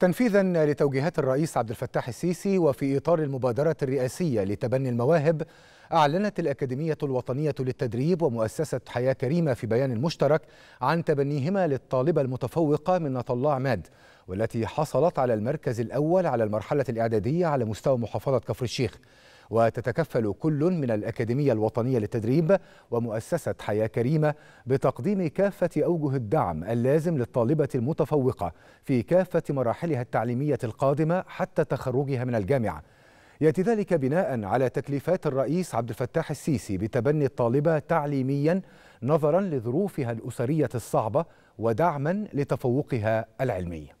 تنفيذا لتوجيهات الرئيس عبد الفتاح السيسي وفي إطار المبادرة الرئاسية لتبني المواهب أعلنت الأكاديمية الوطنية للتدريب ومؤسسة حياة كريمة في بيان مشترك عن تبنيهما للطالبة المتفوقة من طلاع ماد والتي حصلت على المركز الأول على المرحلة الإعدادية على مستوى محافظة كفر الشيخ وتتكفل كل من الأكاديمية الوطنية للتدريب ومؤسسة حياة كريمة بتقديم كافة أوجه الدعم اللازم للطالبة المتفوقة في كافة مراحلها التعليمية القادمة حتى تخرجها من الجامعة يأتي ذلك بناء على تكليفات الرئيس عبد الفتاح السيسي بتبني الطالبة تعليميا نظرا لظروفها الأسرية الصعبة ودعما لتفوقها العلمي